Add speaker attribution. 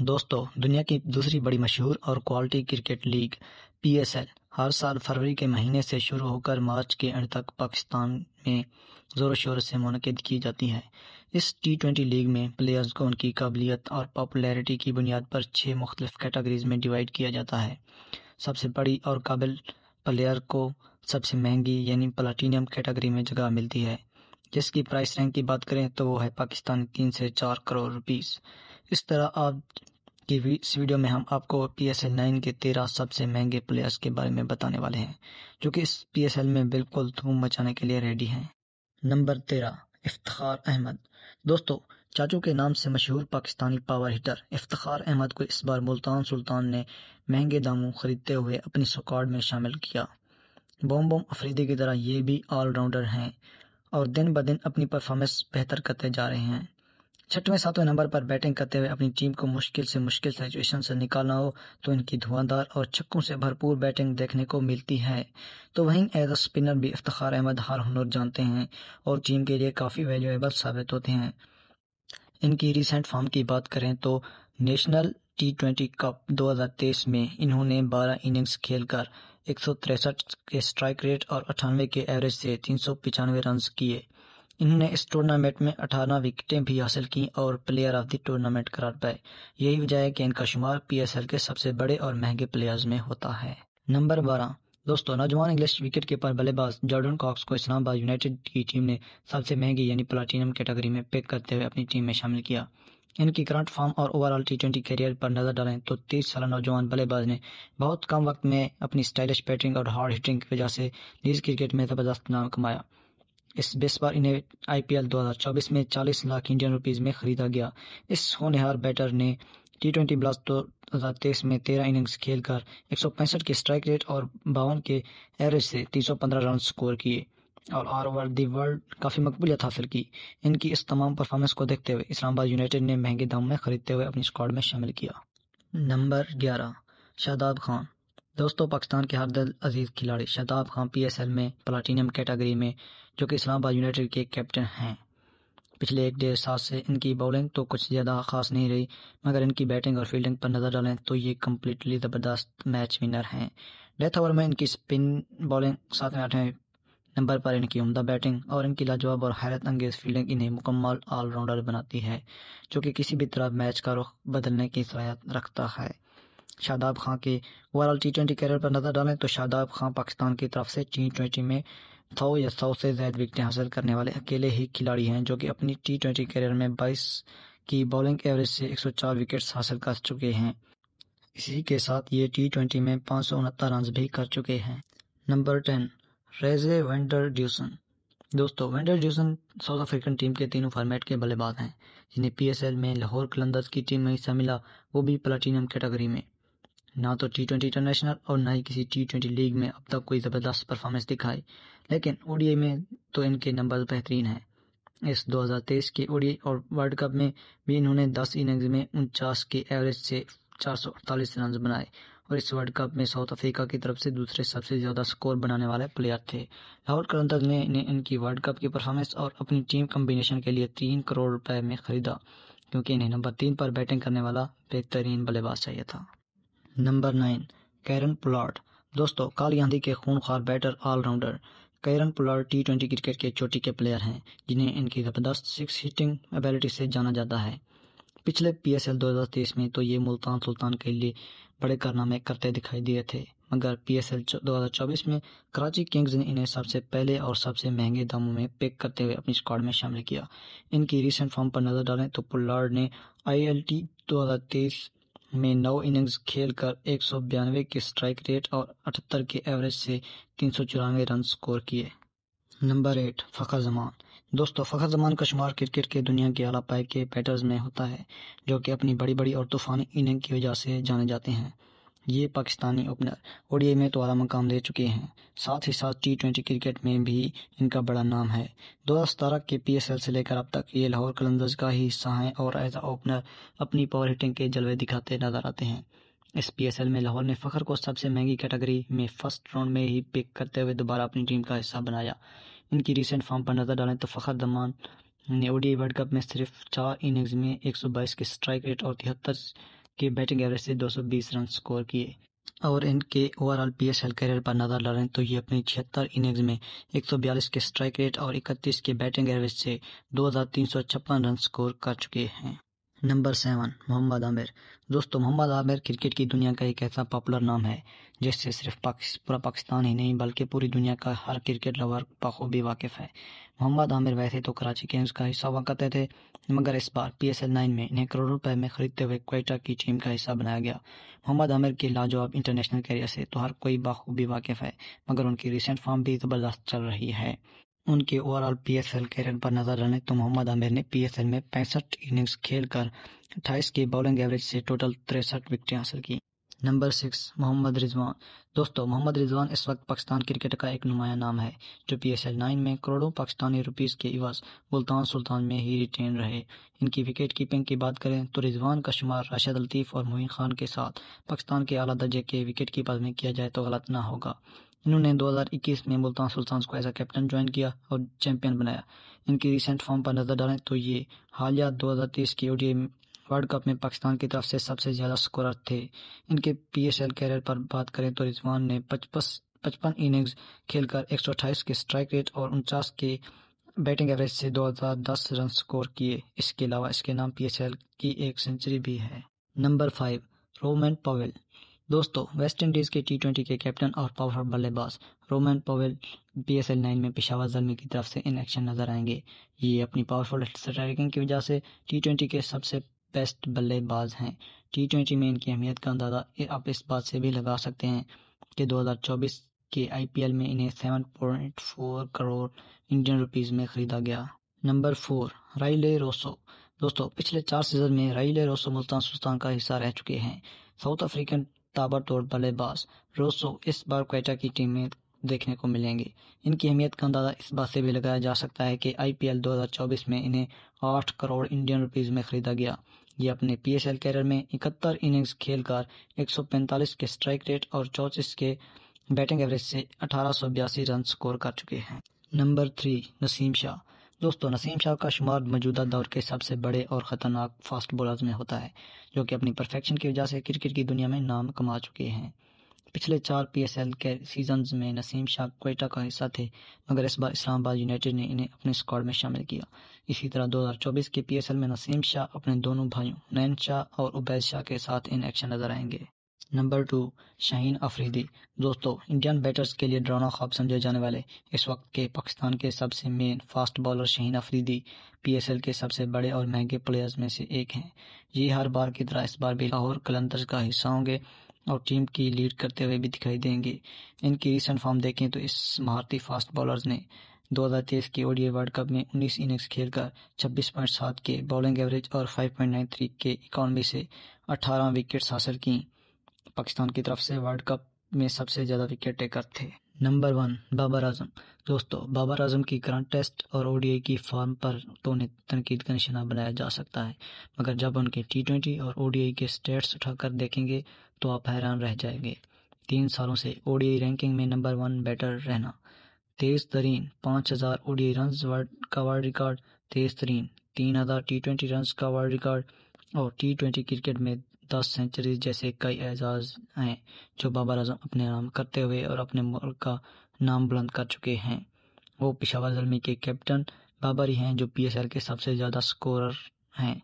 Speaker 1: दोस्तों दुनिया की दूसरी बड़ी मशहूर और क्वालिटी क्रिकेट लीग पीएसएल हर साल फरवरी के महीने से शुरू होकर मार्च के अंत तक पाकिस्तान में ज़ोर शोर से मनकद की जाती है इस टी ट्वेंटी लीग में प्लेयर्स को उनकी काबिलियत और पॉपुलैरिटी की बुनियाद पर छः मुख्तलिफ कैटेगरीज में डिवाइड किया जाता है सबसे बड़ी और काबिल प्लेयर को सबसे महंगी यानी प्लाटीनियम कैटेगरी में जगह मिलती है जिसकी प्राइस रैंक की बात करें तो वो है पाकिस्तान तीन से चार करोड़ रुपीज़ इस तरह आप की इस वीडियो में हम आपको पी एस एल नाइन के तेरह सबसे महंगे प्लेयर्स के बारे में बताने वाले हैं जो कि इस पी एस एल में बिल्कुल धूम मचाने के लिए रेडी हैं नंबर तेरह इफ्तार अहमद दोस्तों चाचू के नाम से मशहूर पाकिस्तानी पावर हीटर इफ्तार अहमद को इस बार मुल्तान सुल्तान ने महंगे दामों खरीदते हुए अपनी स्क्वाड में शामिल किया बोम बोम अफरीदी की तरह ये भी ऑलराउंडर हैं और दिन ब दिन अपनी परफॉर्मेंस बेहतर करते जा रहे हैं छठवें सातवें नंबर पर बैटिंग करते हुए अपनी टीम को मुश्किल से मुश्किल सिचुएशन से निकालना हो तो इनकी धुआंधार और छक्कों से भरपूर बैटिंग देखने को मिलती है तो वहीं एज अ स्पिनर भी इफ्तार अहमद हार हुनर जानते हैं और टीम के लिए काफ़ी वैल्यूएबल साबित होते हैं इनकी रिसेंट फॉर्म की बात करें तो नेशनल टी ट्वेंटी कप 2023 में इन्होंने 12 इनिंग्स खेलकर एक के स्ट्राइक रेट और अठानवे के एवरेज से तीन रन किए इन्होंने इस टूर्नामेंट में 18 विकेटें भी हासिल की और प्लेयर ऑफ द टूर्नामेंट करार पाए यही वजह है कि इनका शुमार पीएसएल के सबसे बड़े और महंगे प्लेयर्स में होता है नंबर बारह दोस्तों नौजवान इंग्लिश विकेट कीपर बल्लेबाज जॉर्डन कॉक्स को इस्लामाबाद यूनाइटेड की टीम ने सबसे महंगी यानी प्लाटिनम कैटेगरी में पिक करते हुए अपनी टीम में शामिल किया इनकी करंट फॉर्म और ओवरऑल टी ट्वेंटी करियर पर नजर डालें तो तीस साल नौजवान बल्लेबाज ने बहुत कम वक्त में अपनी स्टाइलिश बैटिंग और हार्ड हिटिंग की वजह से लीज क्रिकेट में जबरदस्त नाम कमाया इस बेस पर इन्हें आईपीएल 2024 में 40 लाख इंडियन रुपीज में खरीदा गया इस होनहार बैटर ने टी ट्वेंटी ब्लास्ट दो हजार तेईस में तेरह इनिंग्स खेलकर एक सौ पैंसठ के स्ट्राइक रेट और बावन के एवरेज से तीन सौ पंद्रह रन स्कोर किए और ऑल ओवर दी वर्ल्ड काफ़ी मकबूलियत हासिल की इनकी इस तमाम परफॉर्मेंस को देखते हुए इस्लामाबाद यूनाइटेड ने महंगे दाम में खरीदते हुए अपनी स्क्वाड में शामिल किया नंबर ग्यारह शादाब खान दोस्तों पाकिस्तान के हरदल अजीज खिलाड़ी पी एस पीएसएल में प्लाटिनियम कैटेगरी में जो कि इस्लामाबाद यूनाइटेड के कैप्टन हैं पिछले एक डेढ़ साल से इनकी बॉलिंग तो कुछ ज़्यादा खास नहीं रही मगर इनकी बैटिंग और फील्डिंग पर नज़र डालें तो ये कम्प्लीटली ज़बरदस्त मैच विनर हैं डेथ ओवर में इनकी स्पिन बॉलिंग सात में आठवें नंबर पर इनकी उमदा बैटिंग और इनकी लाजवाब और हैरत अंगेज़ फील्डिंग इन्हें मुकम्मल ऑलराउंडर बनाती है जो कि किसी भी तरह मैच का रुख बदलने की सलाहत रखता है शादाब खां के ओवरऑल टी ट्वेंटी कैरियर पर नज़र डालें तो शादाब खां पाकिस्तान की तरफ से टी ट्वेंटी में सौ या सौ से ज्यादा विकटें हासिल करने वाले अकेले ही खिलाड़ी हैं जो कि अपनी टी ट्वेंटी कैरियर में बाईस की बॉलिंग एवरेज से एक सौ चार विकेट हासिल कर चुके हैं इसी के साथ ये टी ट्वेंटी में पाँच सौ उनहत्तर रन भी कर चुके हैं number ten Rassie van der Dussen दोस्तों van der Dussen South African team के तीनों फॉर्मेट के बल्लेबाज हैं जिन्हें पीएसएल में लाहौर कलंदर्स की टीम में हिस्सा मिला वो भी प्लाटीनियम कैटेगरी में ना तो टी ट्वेंटी इंटरनेशनल और ना ही किसी टी ट्वेंटी लीग में अब तक कोई ज़बरदस्त परफॉर्मेंस दिखाई लेकिन ओडीआई में तो इनके नंबर बेहतरीन हैं इस 2023 के ओडीआई और वर्ल्ड कप में भी इन्होंने 10 इनिंग्स में उनचास के एवरेज से 448 रन बनाए और इस वर्ल्ड कप में साउथ अफ्रीका की तरफ से दूसरे सबसे ज़्यादा स्कोर बनाने वाले प्लेयर थे राहुल करंतक ने इन्हें इनकी वर्ल्ड कप की परफॉर्मेंस और अपनी टीम कम्बिनेशन के लिए तीन करोड़ रुपए में खरीदा क्योंकि इन्हें नंबर तीन पर बैटिंग करने वाला बेहतरीन बल्लेबाज चाहिए था नंबर नाइन कैरन पुलाट दोस्तों काल गांधी के खूनखार batter all rounder Kieron Pollard T twenty cricket के चोटी के प्लेयर हैं जिन्हें इनकी ज़बरदस्त सिक्स हिटिंग एबिलिटी से जाना जाता है पिछले पी एस एल दो हज़ार तेईस में तो ये मुल्तान सुल्तान के लिए बड़े कारनामे करते दिखाई दिए थे मगर पी एस एल दो हज़ार चौबीस में कराची किंग्स ने इन्हें सबसे पहले और सबसे महंगे दामों में पिक करते हुए अपनी स्क्वाड में शामिल किया इनकी रिसेंट फॉर्म पर नज़र डालें तो पुलाड ने आई एल टी दो हज़ार तेईस મે નો ઇનિંગ્સ ખેલકર 192 કે સ્ટ્રાઇક રેટ ઓર 78 કે એવરેજ સે 394 રન્સ સ્કોર કિયે નંબર 8 ફખર જમાન દોસ્તો ફખર જમાન کشمیر ક્રિકેટ કે દુનિયા કે आला पाय કે બેટર્સ મે હોતા હે જો કે apni badi badi aur toofani inning ki wajah se jaane jaate hain ये पाकिस्तानी ओपनर ओडीआई में तो आला मकाम दे चुके हैं साथ ही साथ टी ट्वेंटी क्रिकेट में भी इनका बड़ा नाम है दो हज़ार सतारह के पी एस एल से लेकर अब तक ये लाहौर कलंदर्स का ही हिस्सा हैं और एज अ ओपनर अपनी पावर हिटिंग के जलवे दिखाते नजर आते हैं इस पी एस एल में लाहौर ने फखर को सबसे महंगी कैटेगरी में फर्स्ट राउंड में ही पिक करते हुए दोबारा अपनी टीम का हिस्सा बनाया इनकी रिसेंट फॉर्म पर नजर डालें तो फखर दमान ने ओडीआई वर्ल्ड कप में सिर्फ चार इनिंग्स में 122 के स्ट्राइक रेट और तिहत्तर की बैटिंग एवरेज से 220 रन स्कोर किए और इनके overall P S L career पर नजर हैं तो ये अपनी छिहत्तर इनिंग्स में 142 के स्ट्राइक रेट और 31 के बैटिंग एवरेज से दो रन स्कोर कर चुके हैं नंबर सेवन मोहम्मद आमिर दोस्तों मोहम्मद आमिर क्रिकेट की दुनिया का एक ऐसा पॉपुलर नाम है जिससे सिर्फ पाकिस्त पूरा पाकिस्तान ही नहीं बल्कि पूरी दुनिया का हर क्रिकेट लवर बखूबी वाकिफ़ है मोहम्मद आमिर वैसे तो कराची किंग्स का हिस्सा हुआ करते थे मगर इस बार पी एस एल नाइन में इन्हें करोड़ों रुपए में खरीदते हुए क्वेटा की टीम का हिस्सा बनाया गया मोहम्मद आमिर के लाजवाब इंटरनेशनल करियर से तो हर कोई बखूबी वाकिफ़ है मगर उनकी रिसेंट फॉर्म भी ज़बरदस्त चल रही है उनके ओवरऑल पीएसएल कैरियर पर नजर डालें तो मोहम्मद आमिर ने पीएसएल में पैंसठ इनिंग्स खेलकर अट्ठाईस की बॉलिंग एवरेज से टोटल तिरसठ विकेट हासिल की नंबर सिक्स मोहम्मद रिजवान दोस्तों मोहम्मद रिजवान इस वक्त पाकिस्तान क्रिकेट का एक नुमाया नाम है जो पी एस एल नाइन में करोड़ों पाकिस्तानी रुपीस के इवज मुल्तान सुल्तान में ही रिटेन रहे इनकी विकेट कीपिंग की बात करें तो रिजवान का शुमार राशिद लतीफ़ और मोइन खान के साथ पाकिस्तान के अला दर्जे के विकेट कीपर में किया जाए तो गलत ना होगा इन्होंने 2021 में मुल्तान सुल्तान को एज कैप्टन ज्वाइन किया और चैंपियन बनाया इनकी रिसेंट फॉर्म पर नजर डालें तो ये हालिया 2023 के ओडी वर्ल्ड कप में पाकिस्तान की तरफ से सबसे ज़्यादा स्कोरर थे इनके पीएसएल कैरियर पर बात करें तो रिजवान ने पचपन इनिंग्स खेलकर अट्ठाईस के स्ट्राइक रेट और उनचास के बैटिंग एवरेज से 2010 रन स्कोर किए इसके अलावा इसके नाम पीएसएल की एक सेंचुरी भी है नंबर फाइव रोमन पवेल दोस्तों वेस्ट इंडीज के टी ट्वेंटी के कैप्टन और पावरफुल बल्लेबाज Rovman Powell P S L nine में पिशावर जलमी की तरफ से इन एक्शन नजर आएंगे ये अपनी पावरफुल स्ट्राइकिंग की वजह से टी ट्वेंटी के सबसे बेस्ट बल्लेबाज हैं टी ट्वेंटी में इनकी अहमियत का अंदाजा आप इस बात से भी लगा सकते हैं कि दो हजार चौबीस के आई पी एल में इन्हें seven point four crore Indian rupees में खरीदा गया नंबर फोर राइले रोसो दोस्तों पिछले चार सीजन में राइले रोसो मुल्तान सुल्तान का हिस्सा रह चुके हैं साउथ अफ्रीकन ताबड़तोड़ बल्लेबाज रोसो इस बार क्वेटा की टीम में देखने को मिलेंगे इनकी अहमियत का अंदाजा इस बात से भी लगाया जा सकता है कि आईपीएल 2024 में इन्हें 8 करोड़ इंडियन रुपीज में खरीदा गया ये अपने पीएसएल कैरियर में इकहत्तर इनिंग्स खेलकर 145 के स्ट्राइक रेट और चौंतीस के बैटिंग एवरेज से अठारह रन स्कोर कर चुके हैं नंबर थ्री नसीम शाह दोस्तों नसीम शाह का शुमार मौजूदा दौर के सबसे बड़े और ख़तरनाक फास्ट बॉलर्स में होता है जो कि अपनी परफेक्शन की वजह से क्रिकेट की दुनिया में नाम कमा चुके हैं पिछले चार पीएसएल के सीजन में नसीम शाह कोयटा का हिस्सा थे मगर इस बार इस्लामाबाद यूनाइटेड ने इन्हें अपने स्क्वाड में शामिल किया इसी तरह 2024 के पीएसएल में नसीम शाह अपने दोनों भाइयों नैन शाह और उबैद शाह के साथ इन एक्शन नजर आएंगे नंबर टू शाहीन अफरीदी दोस्तों इंडियन बैटर्स के लिए ड्रोना ख्वाब समझे जाने वाले इस वक्त के पाकिस्तान के सबसे main fast bowler Shaheen Afridi PSL के सबसे बड़े और महंगे प्लेयर्स में से एक हैं ये हर बार की तरह इस बार भी लाहौर कलंदर्स का हिस्सा होंगे और टीम की लीड करते हुए भी दिखाई देंगे इनकी रिसेंट फॉर्म देखें तो इस भारतीय फास्ट बॉलर ने तेईस के ओडीए वर्ल्ड कप में उन्नीस इनिंग्स खेलकर सात के बॉलिंग एवरेज और थ्री के इकॉनमी से अठारह विकेट्स हासिल किए पाकिस्तान की तरफ से वर्ल्ड कप में सबसे ज़्यादा विकेट टेकर थे नंबर वन बाबर आजम दोस्तों बाबर आजम की करंट टेस्ट और ओडीआई की फॉर्म पर तो उन्हें तनकीद का निशाना बनाया जा सकता है मगर जब उनके टी ट्वेंटी और ओडीआई के स्टेट्स उठाकर देखेंगे तो आप हैरान रह जाएंगे तीन सालों से ओडीआई रैंकिंग में नंबर वन बैटर रहना तेज तरीन पाँच हज़ार ओडीआई रन का वर्ल्ड रिकॉर्ड तेज तरीन तीन हज़ार टी ट्वेंटी रन का वर्ल्ड रिकॉर्ड और टी ट्वेंटी क्रिकेट में दस सेंचुरी जैसे कई एजाज हैं जो बाबर आजम अपने नाम करते हुए और अपने मुल्क का नाम बुलंद कर चुके हैं वो पिशावर जलमी के कैप्टन बाबर ही हैं जो पी एस एल के सबसे ज़्यादा स्कोरर हैं